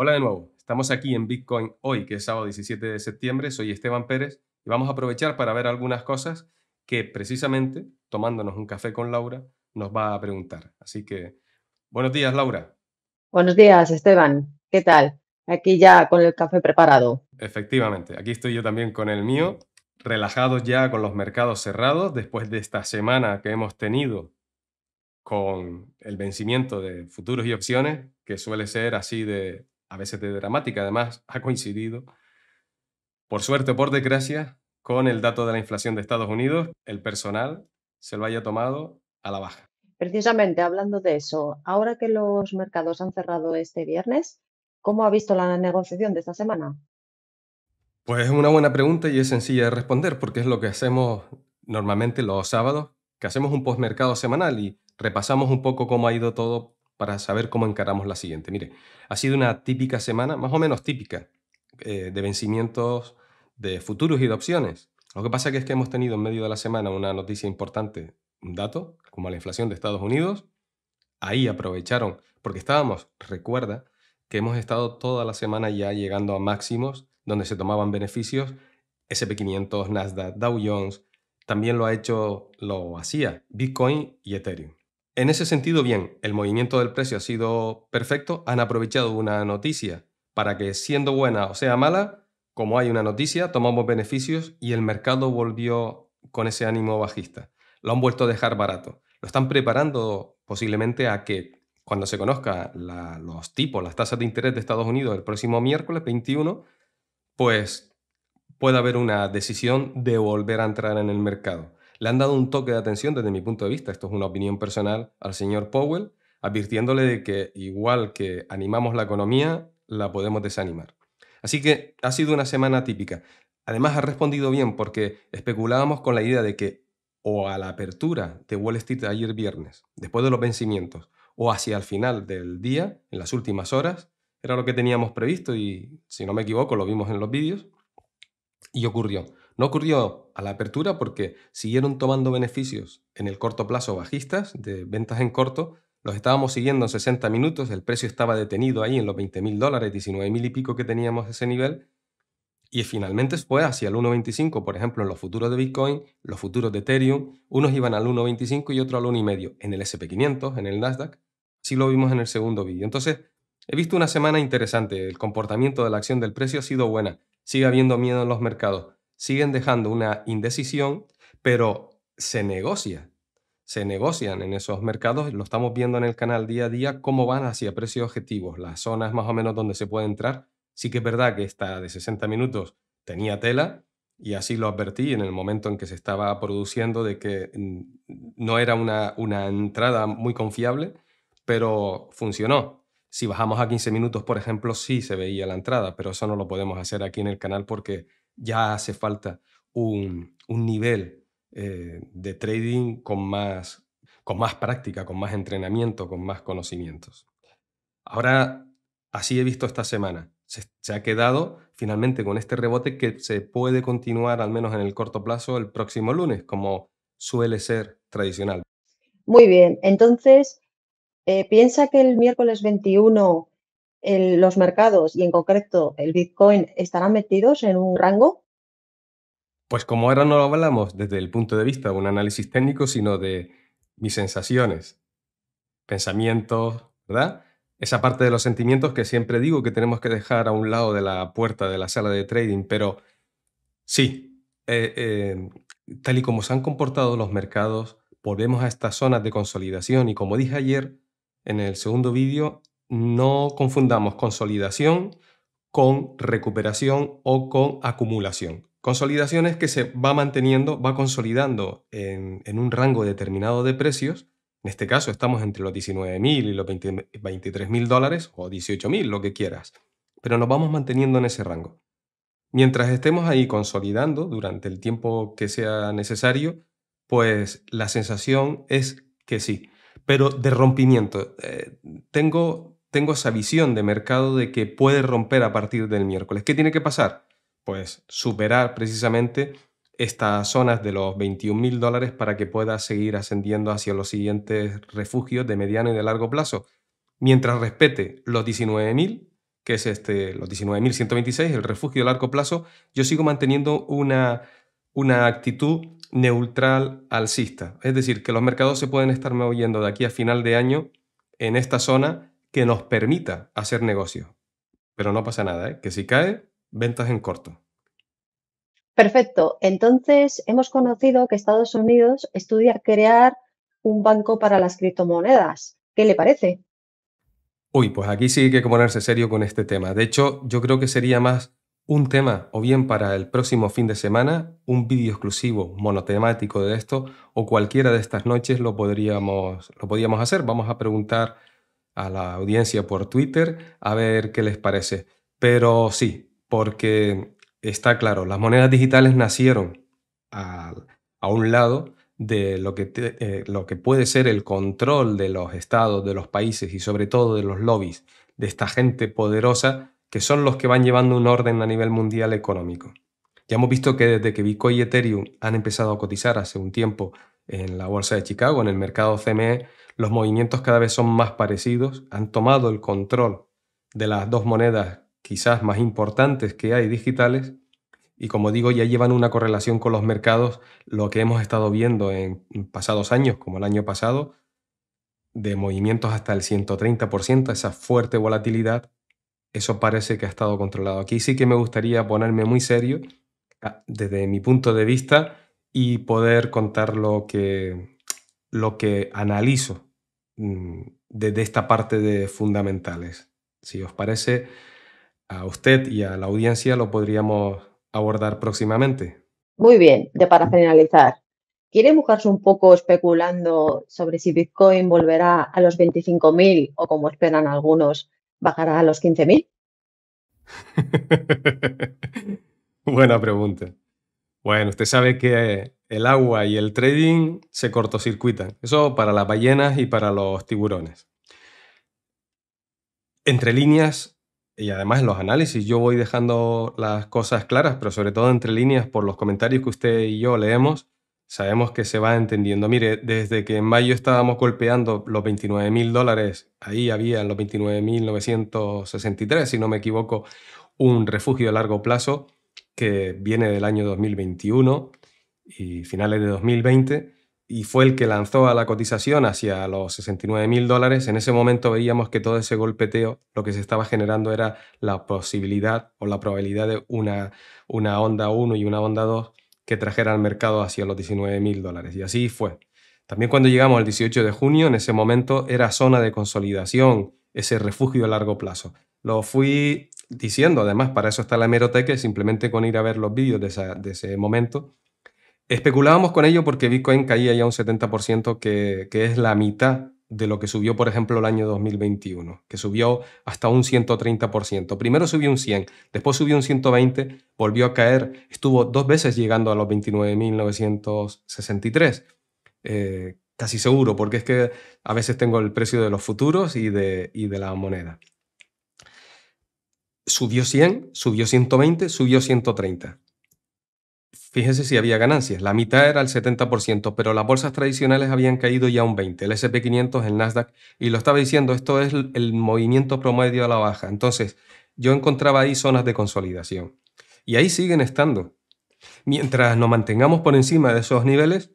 Hola de nuevo, estamos aquí en Bitcoin hoy, que es sábado 17 de septiembre, soy Esteban Pérez y vamos a aprovechar para ver algunas cosas que precisamente, tomándonos un café con Laura, nos va a preguntar. Así que, buenos días, Laura. Buenos días, Esteban. ¿Qué tal? Aquí ya con el café preparado. Efectivamente, aquí estoy yo también con el mío, relajados ya con los mercados cerrados, después de esta semana que hemos tenido con el vencimiento de futuros y opciones, que suele ser así de a veces de dramática, además ha coincidido, por suerte o por desgracia, con el dato de la inflación de Estados Unidos, el personal se lo haya tomado a la baja. Precisamente hablando de eso, ahora que los mercados han cerrado este viernes, ¿cómo ha visto la negociación de esta semana? Pues es una buena pregunta y es sencilla de responder porque es lo que hacemos normalmente los sábados, que hacemos un postmercado semanal y repasamos un poco cómo ha ido todo para saber cómo encaramos la siguiente. Mire, ha sido una típica semana, más o menos típica, eh, de vencimientos de futuros y de opciones. Lo que pasa es que hemos tenido en medio de la semana una noticia importante, un dato, como la inflación de Estados Unidos. Ahí aprovecharon, porque estábamos, recuerda, que hemos estado toda la semana ya llegando a máximos donde se tomaban beneficios SP500, Nasdaq, Dow Jones. También lo ha hecho, lo hacía Bitcoin y Ethereum. En ese sentido, bien, el movimiento del precio ha sido perfecto, han aprovechado una noticia para que siendo buena o sea mala, como hay una noticia, tomamos beneficios y el mercado volvió con ese ánimo bajista. Lo han vuelto a dejar barato. Lo están preparando posiblemente a que cuando se conozca los tipos, las tasas de interés de Estados Unidos el próximo miércoles 21, pues pueda haber una decisión de volver a entrar en el mercado le han dado un toque de atención desde mi punto de vista, esto es una opinión personal, al señor Powell, advirtiéndole de que igual que animamos la economía, la podemos desanimar. Así que ha sido una semana típica. Además ha respondido bien porque especulábamos con la idea de que o a la apertura de Wall Street ayer viernes, después de los vencimientos, o hacia el final del día, en las últimas horas, era lo que teníamos previsto y, si no me equivoco, lo vimos en los vídeos, y ocurrió. No ocurrió a la apertura porque siguieron tomando beneficios en el corto plazo bajistas de ventas en corto. Los estábamos siguiendo en 60 minutos, el precio estaba detenido ahí en los mil dólares, mil y pico que teníamos ese nivel. Y finalmente fue hacia el 1.25, por ejemplo, en los futuros de Bitcoin, los futuros de Ethereum, unos iban al 1.25 y otros al 1.5, en el SP500, en el Nasdaq. Así lo vimos en el segundo vídeo. Entonces, he visto una semana interesante, el comportamiento de la acción del precio ha sido buena, sigue habiendo miedo en los mercados, siguen dejando una indecisión, pero se negocia. Se negocian en esos mercados, lo estamos viendo en el canal día a día, cómo van hacia precios objetivos, las zonas más o menos donde se puede entrar. Sí que es verdad que esta de 60 minutos tenía tela, y así lo advertí en el momento en que se estaba produciendo de que mm, no era una, una, entrada muy confiable, pero funcionó. Si bajamos a 15 minutos, por ejemplo, sí se veía la entrada, pero eso no lo podemos hacer aquí en el canal porque ya hace falta un, nivel eh, de trading con más, con más práctica, con más entrenamiento, con más conocimientos. Ahora, así he visto esta semana. Se, ha quedado finalmente con este rebote que se puede continuar, al menos en el corto plazo, el próximo lunes, como suele ser tradicional. Muy bien, entonces, eh, piensa que el miércoles 21 los mercados y en concreto el Bitcoin estarán metidos en un rango? Pues como ahora no lo hablamos desde el punto de vista de un análisis técnico, sino de mis sensaciones, pensamientos, ¿verdad? Esa parte de los sentimientos que siempre digo que tenemos que dejar a un lado de la puerta de la sala de trading, pero sí, eh, eh, tal y como se han comportado los mercados, volvemos a estas zonas de consolidación y como dije ayer en el segundo vídeo, no confundamos consolidación con recuperación o con acumulación. Consolidación es que se va manteniendo, va consolidando en, un rango determinado de precios. En este caso estamos entre los 19.000 y los 23.000 dólares o 18.000, lo que quieras. Pero nos vamos manteniendo en ese rango. Mientras estemos ahí consolidando durante el tiempo que sea necesario, pues la sensación es que sí, pero de rompimiento. Eh, tengo tengo esa visión de mercado de que puede romper a partir del miércoles. ¿Qué tiene que pasar? Pues superar precisamente estas zonas de los 21 mil dólares para que pueda seguir ascendiendo hacia los siguientes refugios de mediano y de largo plazo, mientras respete los 19 que es este, los 19.126, el refugio de largo plazo, yo sigo manteniendo una, una actitud neutral alcista. Es decir, que los mercados se pueden estar moviendo de aquí a final de año en esta zona que nos permita hacer negocio. Pero no pasa nada, ¿eh? que si cae, ventas en corto. Perfecto. Entonces, hemos conocido que Estados Unidos estudia crear un banco para las criptomonedas. ¿Qué le parece? Uy, pues aquí sí hay que ponerse serio con este tema. De hecho, yo creo que sería más un tema o bien para el próximo fin de semana, un vídeo exclusivo monotemático de esto o cualquiera de estas noches lo podríamos lo hacer. Vamos a preguntar a la audiencia por Twitter a ver qué les parece. Pero sí, porque está claro, las monedas digitales nacieron a, un lado de lo que, eh, lo que puede ser el control de los estados, de los países y sobre todo de los lobbies, de esta gente poderosa que son los que van llevando un orden a nivel mundial económico. Ya hemos visto que desde que Bitcoin y Ethereum han empezado a cotizar hace un tiempo en la bolsa de Chicago, en el mercado CME, los movimientos cada vez son más parecidos, han tomado el control de las dos monedas quizás más importantes que hay digitales y como digo ya llevan una correlación con los mercados, lo que hemos estado viendo en pasados años, como el año pasado, de movimientos hasta el 130%, esa fuerte volatilidad, eso parece que ha estado controlado. Aquí sí que me gustaría ponerme muy serio ah, desde mi punto de vista y poder contar lo que, lo que analizo Mm, de, esta parte de fundamentales. Si os parece, a usted y a la audiencia lo podríamos abordar próximamente. Muy bien, de para finalizar, ¿quiere buscarse un poco especulando sobre si Bitcoin volverá a los 25.000 o como esperan algunos, bajará a los 15.000? Buena pregunta. Bueno, usted sabe que el agua y el trading se cortocircuitan. Eso para las ballenas y para los tiburones. Entre líneas, y además en los análisis, yo voy dejando las cosas claras, pero sobre todo entre líneas, por los comentarios que usted y yo leemos, sabemos que se va entendiendo. Mire, desde que en mayo estábamos golpeando los 29 mil dólares, ahí había en los 29.963, si no me equivoco, un refugio a largo plazo que viene del año 2021 y finales de 2020 y fue el que lanzó a la cotización hacia los 69 mil dólares, en ese momento veíamos que todo ese golpeteo lo que se estaba generando era la posibilidad o la probabilidad de una, una onda 1 y una onda 2 que trajera al mercado hacia los 19 mil dólares. Y así fue. También cuando llegamos al 18 de junio, en ese momento era zona de consolidación, ese refugio a largo plazo. Lo fui diciendo, además, para eso está la hemeroteca, simplemente con ir a ver los vídeos de, de ese momento, Especulábamos con ello porque Bitcoin caía ya un 70%, que, es la mitad de lo que subió, por ejemplo, el año 2021, que subió hasta un 130%. Primero subió un 100, después subió un 120, volvió a caer, estuvo dos veces llegando a los 29.963. Eh, casi seguro, porque es que a veces tengo el precio de los futuros y de, y de la moneda. Subió 100, subió 120, subió 130 fíjese si había ganancias. La mitad era el 70%, pero las bolsas tradicionales habían caído ya un 20%, el SP500, el Nasdaq, y lo estaba diciendo, esto es el movimiento promedio a la baja. Entonces, yo encontraba ahí zonas de consolidación. Y ahí siguen estando. Mientras nos mantengamos por encima de esos niveles,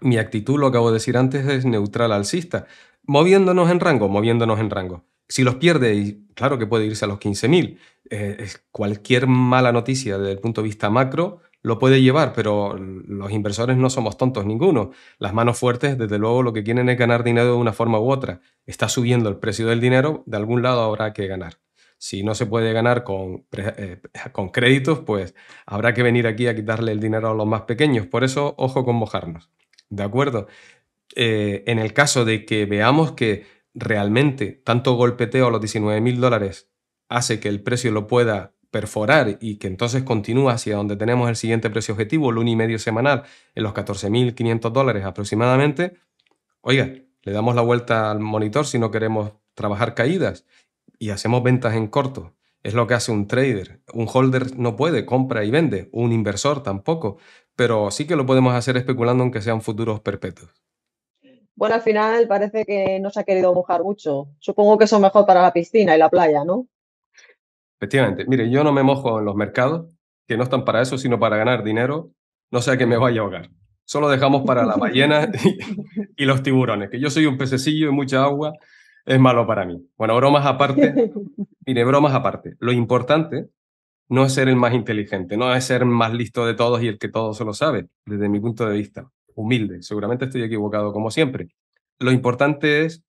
mi actitud, lo acabo de decir antes, es neutral alcista, moviéndonos en rango, moviéndonos en rango. Si los pierde, y claro que puede irse a los 15.000, eh, cualquier mala noticia desde el punto de vista macro lo puede llevar, pero los inversores no somos tontos ninguno. Las manos fuertes, desde luego, lo que quieren es ganar dinero de una forma u otra. Está subiendo el precio del dinero, de algún lado habrá que ganar. Si no se puede ganar con, eh, con créditos, pues habrá que venir aquí a quitarle el dinero a los más pequeños. Por eso, ojo con mojarnos. ¿De acuerdo? Eh, en el caso de que veamos que realmente tanto golpeteo a los 19 mil dólares hace que el precio lo pueda perforar y que entonces continúa hacia donde tenemos el siguiente precio objetivo, el medio semanal, en los 14.500 dólares aproximadamente, oiga, le damos la vuelta al monitor si no queremos trabajar caídas y hacemos ventas en corto. Es lo que hace un trader. Un holder no puede, compra y vende, un inversor tampoco, pero sí que lo podemos hacer especulando aunque sean futuros perpetuos. Bueno, al final parece que no se ha querido mojar mucho. Supongo que eso mejor para la piscina y la playa, ¿no? Efectivamente. Mire, yo no me mojo en los mercados, que no están para eso, sino para ganar dinero, no sea que me vaya a ahogar. Solo dejamos para la ballena y, los tiburones, que yo soy un pececillo y mucha agua es malo para mí. Bueno, bromas aparte, mire, bromas aparte. Lo importante no es ser el más inteligente, no es ser más listo de todos y el que todo se lo sabe, desde mi punto de vista, humilde. Seguramente estoy equivocado como siempre. Lo importante es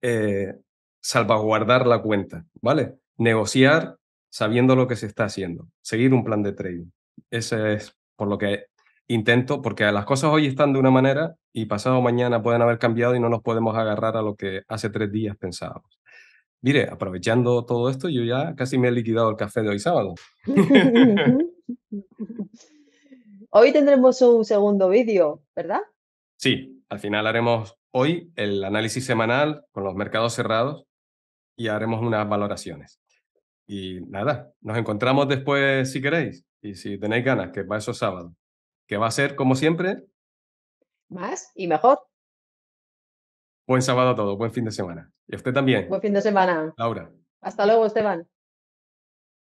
eh, salvaguardar la cuenta, ¿vale? Negociar sabiendo lo que se está haciendo, seguir un plan de trading. Ese es por lo que intento, porque las cosas hoy están de una manera y pasado mañana pueden haber cambiado y no nos podemos agarrar a lo que hace tres días pensábamos. Mire, aprovechando todo esto, yo ya casi me he liquidado el café de hoy sábado. hoy tendremos un segundo vídeo, ¿verdad? Sí, al final haremos hoy el análisis semanal con los mercados cerrados y haremos unas valoraciones. Y nada, nos encontramos después si queréis y si tenéis ganas, que va eso sábado, que va a ser como siempre. Más y mejor. Buen sábado a todos, buen fin de semana. Y a usted también. Buen fin de semana. Laura. Hasta luego, Esteban.